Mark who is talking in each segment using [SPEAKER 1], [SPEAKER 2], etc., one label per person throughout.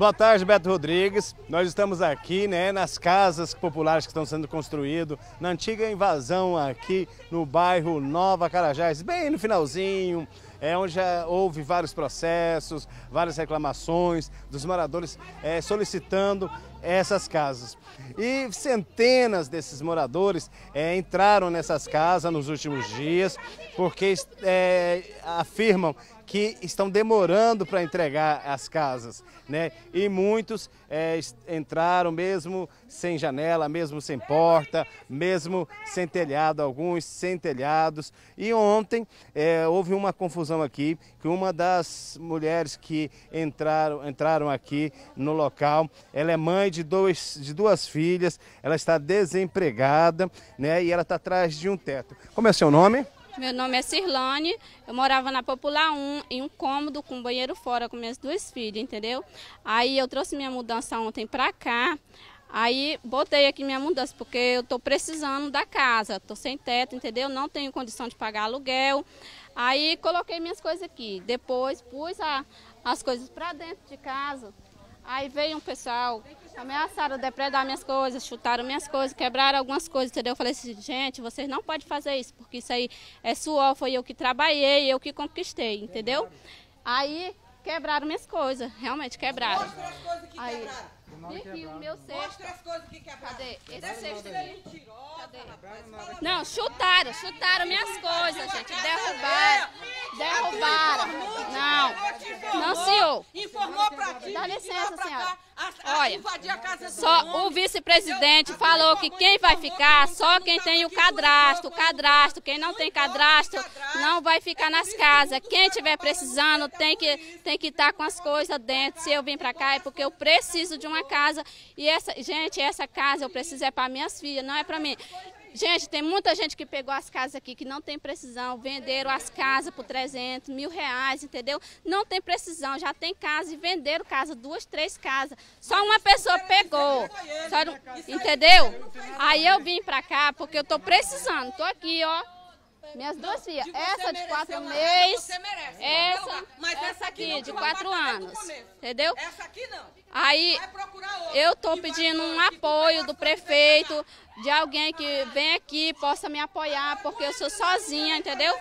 [SPEAKER 1] Boa tarde, Beto Rodrigues. Nós estamos aqui né, nas casas populares que estão sendo construídas, na antiga invasão aqui no bairro Nova Carajás, bem no finalzinho, é, onde já houve vários processos, várias reclamações dos moradores é, solicitando essas casas. E centenas desses moradores é, entraram nessas casas nos últimos dias porque é, afirmam que estão demorando para entregar as casas, né? E muitos é, entraram mesmo sem janela, mesmo sem porta, mesmo sem telhado, alguns sem telhados. E ontem é, houve uma confusão aqui, que uma das mulheres que entraram, entraram aqui no local, ela é mãe de, dois, de duas filhas, ela está desempregada, né? E ela está atrás de um teto. Como é seu nome?
[SPEAKER 2] Meu nome é Cirlane, eu morava na Popular 1, em um cômodo com um banheiro fora com minhas duas filhas, entendeu? Aí eu trouxe minha mudança ontem pra cá, aí botei aqui minha mudança, porque eu tô precisando da casa, tô sem teto, entendeu? Não tenho condição de pagar aluguel. Aí coloquei minhas coisas aqui, depois pus a, as coisas pra dentro de casa. Aí veio um pessoal Ameaçaram depredar minhas coisas, chutaram minhas coisas, quebraram algumas coisas, entendeu? Eu falei assim, gente, vocês não podem fazer isso, porque isso aí é suor, foi eu que trabalhei, eu que conquistei, entendeu? Aí quebraram minhas coisas, realmente quebraram. Mostra as
[SPEAKER 3] coisas que quebraram.
[SPEAKER 2] Aqui, o meu Mostra
[SPEAKER 3] as coisas que quebraram. Cadê? Esse cesto aqui. Cadê? Não,
[SPEAKER 2] chutaram, chutaram minhas coisas, gente. Derrubaram.
[SPEAKER 3] Derrubaram. Não.
[SPEAKER 2] Não, senhor. Informou pra ti. Dá licença, senhora. Olha, invadir a casa do só homem. o vice-presidente falou que quem vai ficar, só quem tem o cadastro, cadastro, quem não tem cadastro, não vai ficar é nas casas. Quem tá tiver precisando tem que tem que estar tá com as coisas dentro. Se eu vim para cá é porque eu preciso de uma casa e essa gente, essa casa eu preciso é para minhas filhas, não é para mim. Gente, tem muita gente que pegou as casas aqui que não tem precisão, venderam as casas por 300 mil reais, entendeu? Não tem precisão, já tem casa e venderam casa, duas, três casas. Só uma pessoa pegou, só, entendeu? Aí eu vim pra cá porque eu tô precisando, tô aqui, ó. Minhas duas filhas, essa de quatro meses, você merece, essa, mas essa, essa aqui, de tá quatro anos, entendeu? Essa aqui não. Aí eu tô pedindo um apoio do prefeito, de alguém que ah. vem aqui possa me apoiar, porque eu sou sozinha, entendeu?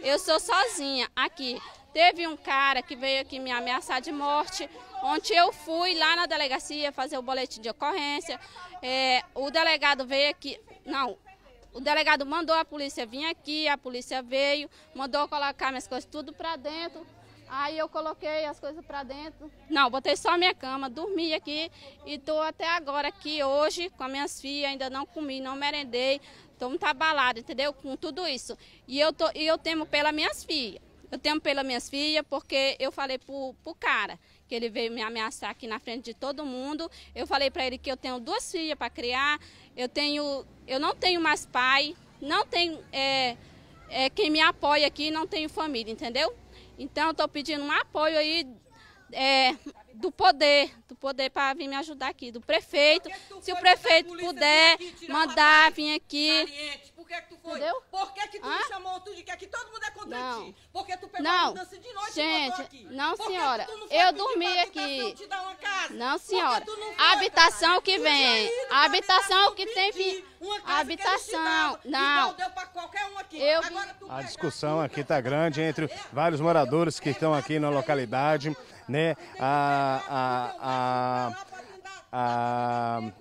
[SPEAKER 2] Eu sou sozinha aqui. Teve um cara que veio aqui me ameaçar de morte. Ontem eu fui lá na delegacia fazer o boletim de ocorrência. É, o delegado veio aqui. Não, o delegado mandou a polícia vir aqui, a polícia veio, mandou colocar minhas coisas tudo para dentro. Aí eu coloquei as coisas para dentro. Não, botei só a minha cama, dormi aqui e tô até agora aqui hoje com as minhas filhas, ainda não comi, não merendei. Tô muito abalada, entendeu? Com tudo isso. E eu, tô, e eu temo pelas minhas filhas. Eu temo pelas minhas filhas porque eu falei pro, pro cara que ele veio me ameaçar aqui na frente de todo mundo. Eu falei para ele que eu tenho duas filhas para criar, eu, tenho, eu não tenho mais pai, não tenho é, é, quem me apoia aqui, não tenho família, entendeu? Então, eu estou pedindo um apoio aí é, do poder, do poder para vir me ajudar aqui, do prefeito. Se o prefeito puder mandar vir aqui. Caliente. Por que, que tu foi? Entendeu? Por que, que tu Hã? me
[SPEAKER 3] chamou tu de que aqui todo mundo é contra não. ti? Porque tu pegou não. a mudança de noite gente, e botou aqui. Não, senhora. eu dormi aqui. Não,
[SPEAKER 2] senhora. Não a habitação que vem. Então, a habitação que tem vindo. A habitação. Não. Eu vi...
[SPEAKER 1] A discussão aqui está grande entre vários moradores que é estão aqui na localidade né, a, a, a, a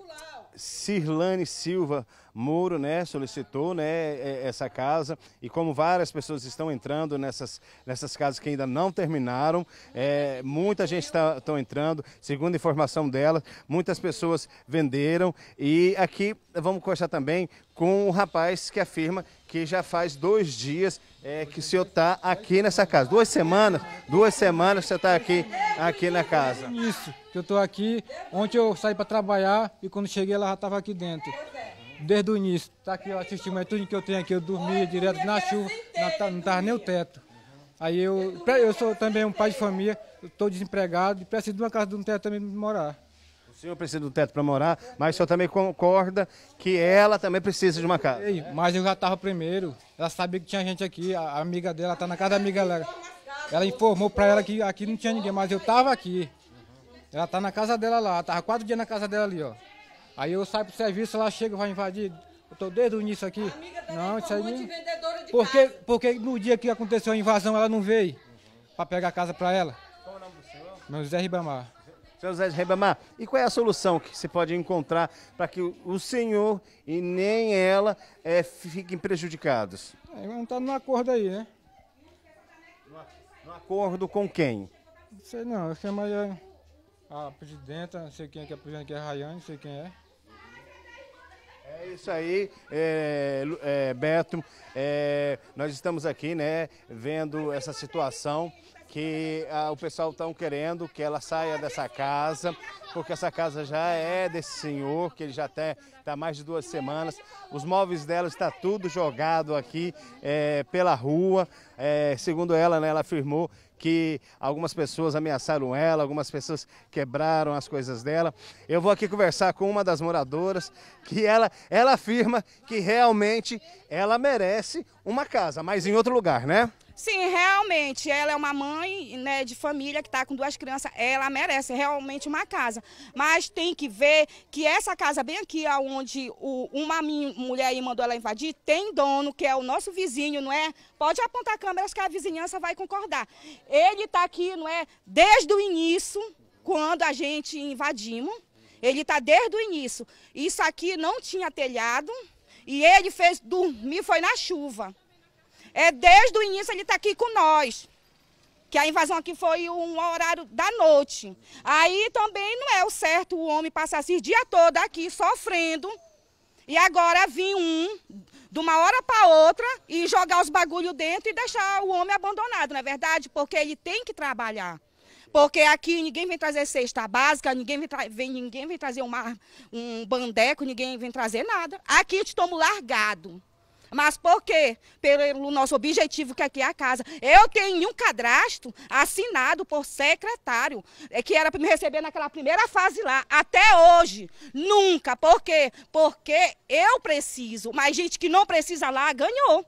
[SPEAKER 1] Cirlane Silva, Moro né, solicitou né, é, essa casa e como várias pessoas estão entrando nessas, nessas casas que ainda não terminaram, é, muita gente está entrando, segundo a informação dela, muitas pessoas venderam e aqui vamos conversar também com um rapaz que afirma que já faz dois dias é, que o senhor está aqui nessa casa. Duas semanas, duas semanas você está aqui, aqui na casa. Isso, que eu estou aqui. Ontem eu saí para trabalhar e quando cheguei ela já estava aqui dentro desde o início. está aqui, eu assisti mais tudo que eu tenho aqui. Eu dormia direto na chuva, não estava nem o teto. Aí eu, eu sou também um pai de família, estou desempregado e preciso de uma casa de um teto também para morar. O senhor precisa de um teto para morar, mas o senhor também concorda que ela também precisa de uma casa. Ei, mas eu já estava primeiro, ela sabia que tinha gente aqui, a amiga dela está na casa da amiga dela. Ela informou para ela que aqui não tinha ninguém, mas eu estava aqui. Ela está na casa dela lá, estava quatro dias na casa dela ali, ó. Aí eu saio pro serviço, ela chega, vai invadir. Eu tô desde o início aqui. não, isso aí. Nem... Porque, casa. porque no dia que aconteceu a invasão, ela não veio uhum. para pegar a casa para ela. Qual é o nome do senhor? Meu José Ribamar. Senhor José Ribamar, e qual é a solução que se pode encontrar para que o senhor e nem ela é, fiquem prejudicados? É, não está num acordo aí, né? No acordo com quem? Não sei não, eu chamo aí. Eh, a presidenta, não sei quem é que é a presidenta, que é a Rayane, não sei quem é. É isso aí, é, é, Beto. É, nós estamos aqui, né, vendo essa situação que a, ah, o pessoal estão querendo que ela saia dessa casa, porque essa casa já é desse senhor, que ele já está tá mais de duas semanas. Os móveis dela está tudo jogado aqui é, pela rua. É, segundo ela, né, ela afirmou que algumas pessoas ameaçaram ela, algumas pessoas quebraram as coisas dela. Eu vou aqui conversar com uma das moradoras, que ela, ela afirma que realmente ela merece uma casa, mas em outro lugar, né?
[SPEAKER 3] Sim, realmente, ela é uma mãe né, de família que está com duas crianças, ela merece realmente uma casa. Mas tem que ver que essa casa bem aqui, onde o, uma mulher aí mandou ela invadir, tem dono, que é o nosso vizinho, não é? Pode apontar câmeras que a vizinhança vai concordar. Ele está aqui, não é, desde o início, quando a gente invadimos. Ele está desde o início. Isso aqui não tinha telhado e ele fez dormir, foi na chuva. É desde o início ele está aqui com nós. Que a invasão aqui foi um horário da noite. Aí também não é o certo o homem passar esse dia todo aqui sofrendo. E agora vir um, de uma hora para outra, e jogar os bagulho dentro e deixar o homem abandonado, não é verdade? Porque ele tem que trabalhar. Porque aqui ninguém vem trazer cesta básica, ninguém vem, vem ninguém vem trazer uma, um bandeco, ninguém vem trazer nada. Aqui eu te tomo largado. Mas por quê? Pelo nosso objetivo que aqui é a casa. Eu tenho um cadastro assinado por secretário, é que era para me receber naquela primeira fase lá, até hoje. Nunca. Por quê? Porque eu preciso, mas gente que não precisa lá ganhou.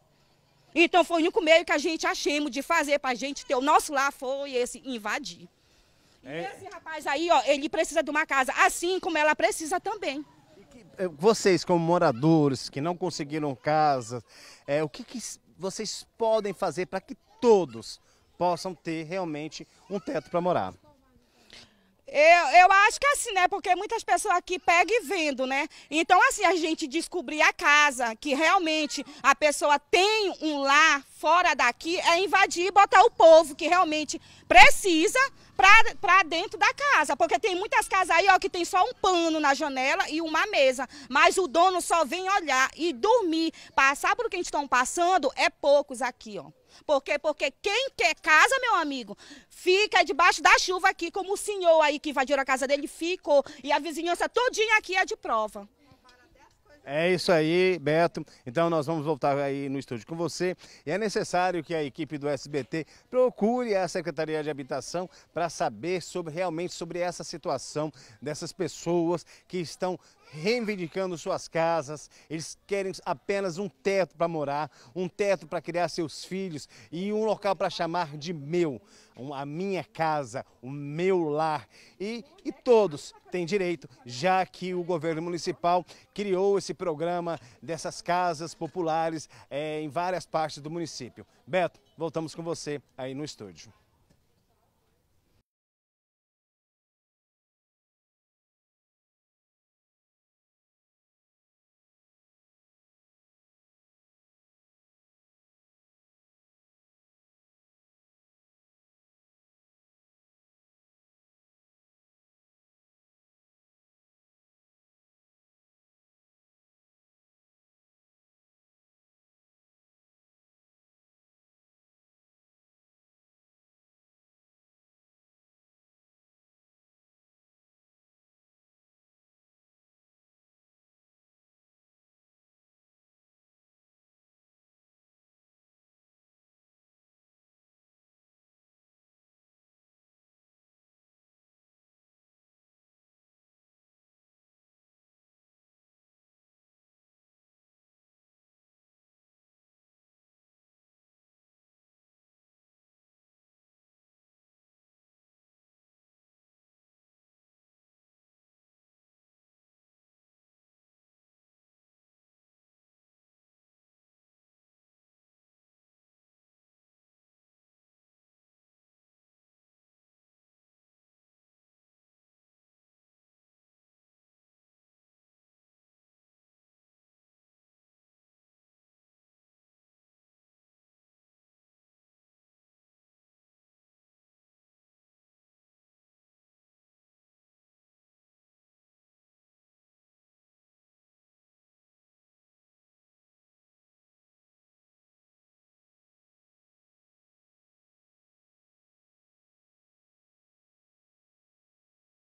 [SPEAKER 3] Então foi o único meio que a gente achamos de fazer para a gente ter o nosso lá foi esse invadir. E é. esse rapaz aí, ó, ele precisa de uma casa, assim como ela precisa também.
[SPEAKER 1] É, vocês como moradores que não conseguiram casa, é, o que, que vocês podem fazer para que todos possam ter realmente um teto para morar?
[SPEAKER 3] Eu, eu acho que assim, né? Porque muitas pessoas aqui pegam e vendo, né? Então, assim, a gente descobrir a casa, que realmente a pessoa tem um lar fora daqui, é invadir e botar o povo que realmente precisa para dentro da casa, porque tem muitas casas aí ó, que tem só um pano na janela e uma mesa, mas o dono só vem olhar e dormir. Passar por que estão passando é poucos aqui, ó. Porque, porque quem quer casa, meu amigo, fica debaixo da chuva aqui, como o senhor aí que invadiu a casa dele ficou. E a vizinhança todinha aqui é de prova.
[SPEAKER 1] É isso aí, Beto. Então nós vamos voltar aí no estúdio com você. E é necessário que a equipe do SBT procure a Secretaria de Habitação para saber sobre realmente sobre essa situação dessas pessoas que estão reivindicando suas casas, eles querem apenas um teto para morar, um teto para criar seus filhos e um local para chamar de meu, a minha casa, o meu lar. E, e todos têm direito, já que o governo municipal criou esse programa dessas casas populares é, em várias partes do município. Beto, voltamos com você aí no
[SPEAKER 2] estúdio.